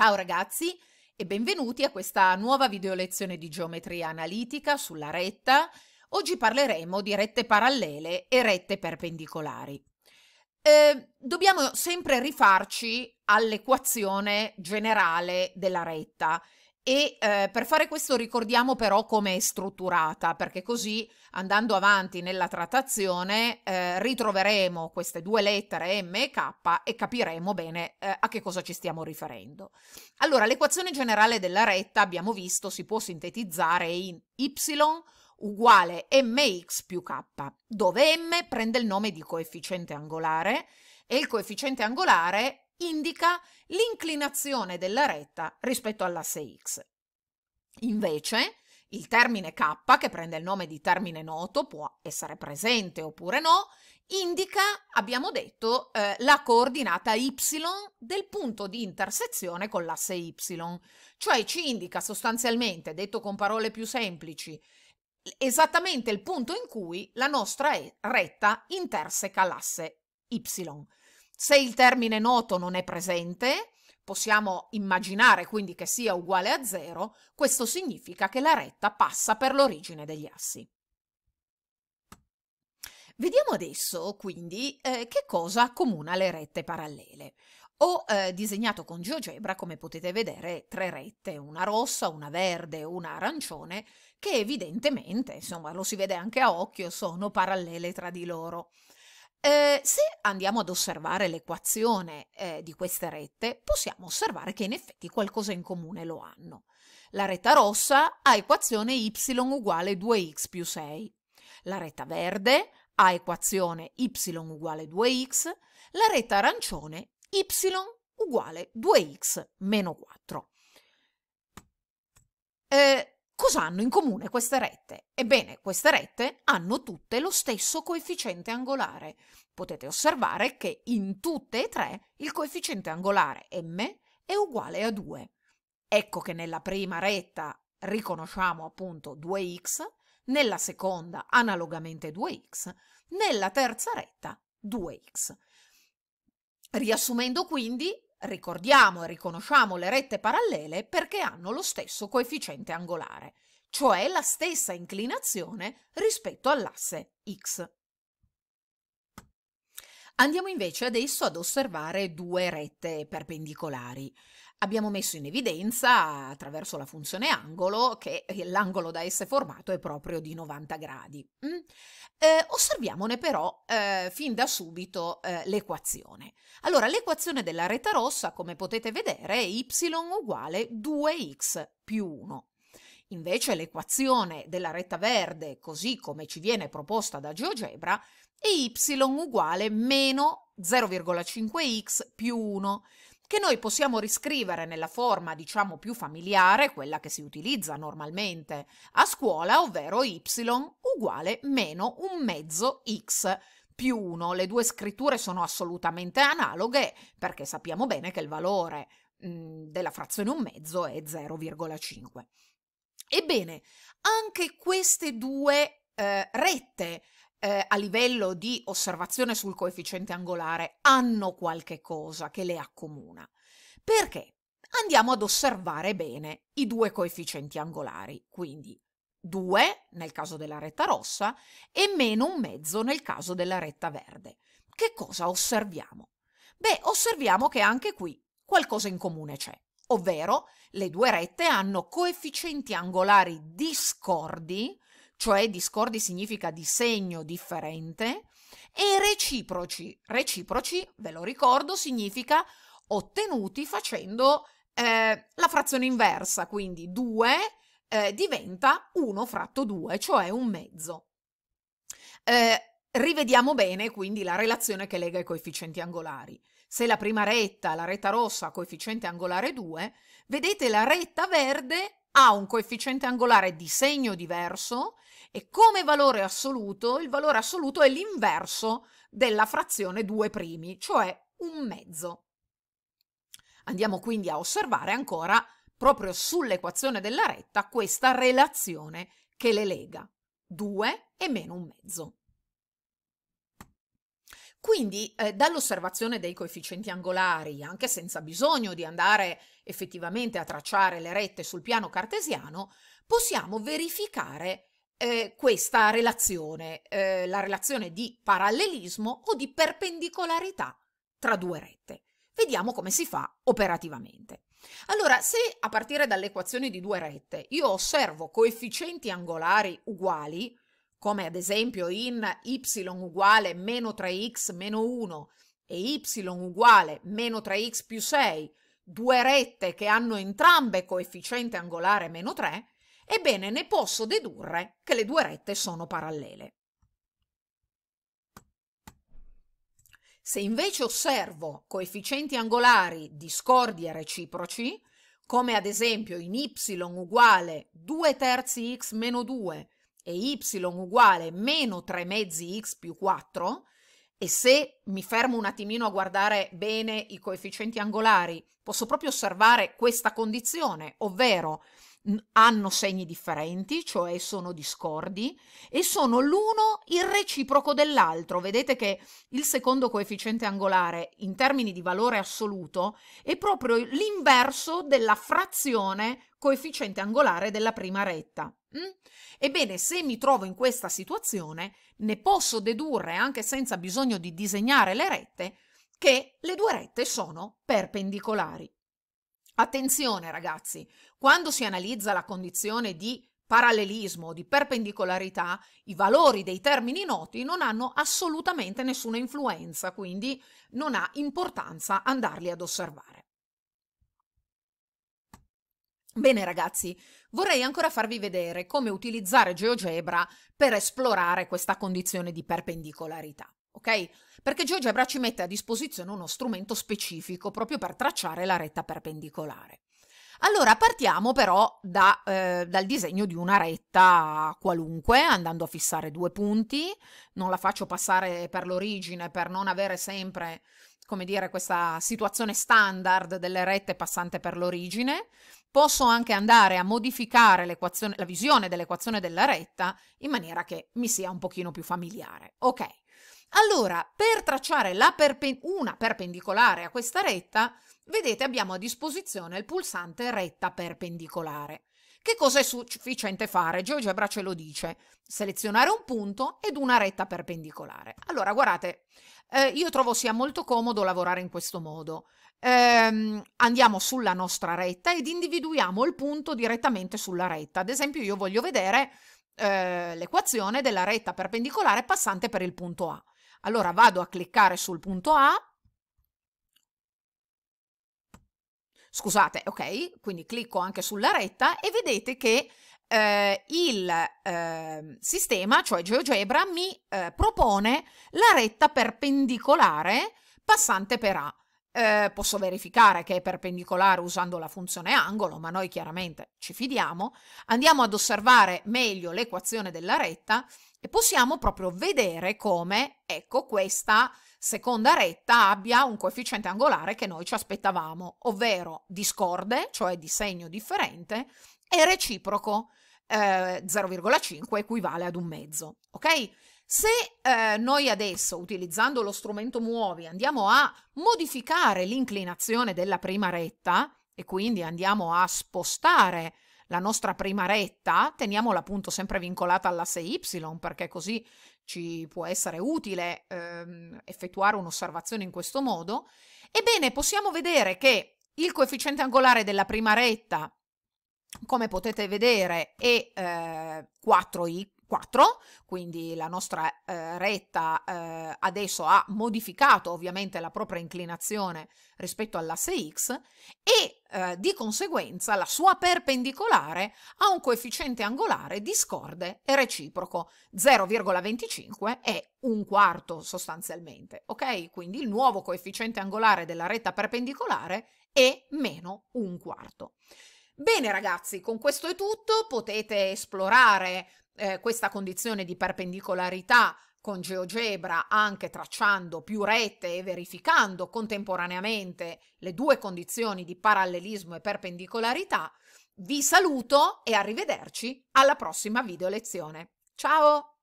Ciao ragazzi e benvenuti a questa nuova video lezione di geometria analitica sulla retta. Oggi parleremo di rette parallele e rette perpendicolari. Eh, dobbiamo sempre rifarci all'equazione generale della retta e eh, per fare questo ricordiamo però come è strutturata, perché così andando avanti nella trattazione eh, ritroveremo queste due lettere M e K e capiremo bene eh, a che cosa ci stiamo riferendo. Allora, l'equazione generale della retta, abbiamo visto, si può sintetizzare in Y uguale mx più k, dove m prende il nome di coefficiente angolare e il coefficiente angolare indica l'inclinazione della retta rispetto all'asse X. Invece, il termine K, che prende il nome di termine noto, può essere presente oppure no, indica, abbiamo detto, eh, la coordinata y del punto di intersezione con l'asse y, cioè ci indica sostanzialmente, detto con parole più semplici, esattamente il punto in cui la nostra retta interseca l'asse y. Se il termine noto non è presente, possiamo immaginare quindi che sia uguale a 0, questo significa che la retta passa per l'origine degli assi. Vediamo adesso quindi eh, che cosa accomuna le rette parallele. Ho eh, disegnato con GeoGebra, come potete vedere, tre rette, una rossa, una verde e una arancione, che evidentemente, insomma lo si vede anche a occhio, sono parallele tra di loro. Eh, se andiamo ad osservare l'equazione eh, di queste rette, possiamo osservare che in effetti qualcosa in comune lo hanno. La retta rossa ha equazione y uguale 2x più 6, la retta verde ha equazione y uguale 2x, la retta arancione y uguale 2x meno 4. Eh, Cosa hanno in comune queste rette? Ebbene, queste rette hanno tutte lo stesso coefficiente angolare. Potete osservare che in tutte e tre il coefficiente angolare m è uguale a 2. Ecco che nella prima retta riconosciamo appunto 2x, nella seconda analogamente 2x, nella terza retta 2x. Riassumendo quindi, Ricordiamo e riconosciamo le rette parallele perché hanno lo stesso coefficiente angolare, cioè la stessa inclinazione rispetto all'asse x. Andiamo invece adesso ad osservare due rette perpendicolari abbiamo messo in evidenza attraverso la funzione angolo che l'angolo da S formato è proprio di 90 gradi. Mm? Eh, osserviamone però eh, fin da subito eh, l'equazione. Allora, l'equazione della retta rossa, come potete vedere, è y uguale 2x più 1. Invece l'equazione della retta verde, così come ci viene proposta da GeoGebra, è y uguale meno 0,5x più 1 che noi possiamo riscrivere nella forma, diciamo, più familiare, quella che si utilizza normalmente a scuola, ovvero y uguale meno un mezzo x più 1. Le due scritture sono assolutamente analoghe perché sappiamo bene che il valore mh, mm, della frazione un mezzo è 0,5. Ebbene, anche queste due eh, rette eh, a livello di osservazione sul coefficiente angolare hanno qualche cosa che le accomuna. Perché? Andiamo ad osservare bene i due coefficienti angolari, quindi 2 nel caso della retta rossa e meno un mezzo nel caso della retta verde. Che cosa osserviamo? Beh, osserviamo che anche qui qualcosa in comune c'è, ovvero le due rette hanno coefficienti angolari discordi cioè discordi significa disegno differente, e reciproci, reciproci, ve lo ricordo, significa ottenuti facendo eh, la frazione inversa, quindi 2 eh, diventa 1 fratto 2, cioè un mezzo. Eh, rivediamo bene quindi la relazione che lega i coefficienti angolari. Se la prima retta, la retta rossa ha coefficiente angolare 2, vedete la retta verde ha un coefficiente angolare di segno diverso e come valore assoluto il valore assoluto è l'inverso della frazione 2 primi, cioè un mezzo. Andiamo quindi a osservare ancora proprio sull'equazione della retta questa relazione che le lega 2 e meno un mezzo. Quindi eh, dall'osservazione dei coefficienti angolari, anche senza bisogno di andare effettivamente a tracciare le rette sul piano cartesiano, possiamo verificare eh, questa relazione, eh, la relazione di parallelismo o di perpendicolarità tra due rette. Vediamo come si fa operativamente. Allora, se a partire dall'equazione di due rette io osservo coefficienti angolari uguali, come ad esempio in y uguale meno 3x meno 1 e y uguale meno 3x più 6, due rette che hanno entrambe coefficiente angolare meno 3, ebbene ne posso dedurre che le due rette sono parallele. Se invece osservo coefficienti angolari discordi e reciproci, come ad esempio in y uguale 2 terzi x meno 2 e y uguale meno 3 mezzi x più 4, e se mi fermo un attimino a guardare bene i coefficienti angolari, posso proprio osservare questa condizione, ovvero hanno segni differenti, cioè sono discordi, e sono l'uno il reciproco dell'altro. Vedete che il secondo coefficiente angolare in termini di valore assoluto è proprio l'inverso della frazione coefficiente angolare della prima retta. Mm? Ebbene, se mi trovo in questa situazione, ne posso dedurre, anche senza bisogno di disegnare le rette, che le due rette sono perpendicolari. Attenzione ragazzi, quando si analizza la condizione di parallelismo di perpendicolarità, i valori dei termini noti non hanno assolutamente nessuna influenza, quindi non ha importanza andarli ad osservare. Bene ragazzi, vorrei ancora farvi vedere come utilizzare GeoGebra per esplorare questa condizione di perpendicolarità ok? Perché GeoGebra ci mette a disposizione uno strumento specifico proprio per tracciare la retta perpendicolare. Allora partiamo però da, eh, dal disegno di una retta qualunque, andando a fissare due punti, non la faccio passare per l'origine per non avere sempre, come dire, questa situazione standard delle rette passante per l'origine, posso anche andare a modificare la visione dell'equazione della retta in maniera che mi sia un pochino più familiare. Ok, allora, per tracciare perpen una perpendicolare a questa retta, vedete abbiamo a disposizione il pulsante retta perpendicolare. Che cosa è sufficiente fare? GeoGebra ce lo dice. Selezionare un punto ed una retta perpendicolare. Allora, guardate, eh, io trovo sia molto comodo lavorare in questo modo. Eh, andiamo sulla nostra retta ed individuiamo il punto direttamente sulla retta. Ad esempio, io voglio vedere eh, l'equazione della retta perpendicolare passante per il punto A. Allora vado a cliccare sul punto A. Scusate, ok, quindi clicco anche sulla retta e vedete che eh, il eh, sistema, cioè GeoGebra, mi eh, propone la retta perpendicolare passante per A. Eh, posso verificare che è perpendicolare usando la funzione angolo, ma noi chiaramente ci fidiamo. Andiamo ad osservare meglio l'equazione della retta e possiamo proprio vedere come, ecco, questa seconda retta abbia un coefficiente angolare che noi ci aspettavamo, ovvero discorde, cioè di segno differente, e reciproco, eh, 0,5 equivale ad un mezzo, ok? Se eh, noi adesso, utilizzando lo strumento muovi, andiamo a modificare l'inclinazione della prima retta, e quindi andiamo a spostare la nostra prima retta, teniamola appunto sempre vincolata alla 6 Y, perché così ci può essere utile ehm, effettuare un'osservazione in questo modo. Ebbene, possiamo vedere che il coefficiente angolare della prima retta, come potete vedere, è eh, 4 x 4, quindi la nostra eh, retta eh, adesso ha modificato ovviamente la propria inclinazione rispetto all'asse x e eh, di conseguenza la sua perpendicolare ha un coefficiente angolare discorde e reciproco 0,25 e un quarto sostanzialmente, ok? Quindi il nuovo coefficiente angolare della retta perpendicolare è meno un quarto. Bene ragazzi, con questo è tutto, potete esplorare eh, questa condizione di perpendicolarità con GeoGebra anche tracciando più rette e verificando contemporaneamente le due condizioni di parallelismo e perpendicolarità, vi saluto e arrivederci alla prossima video lezione. Ciao!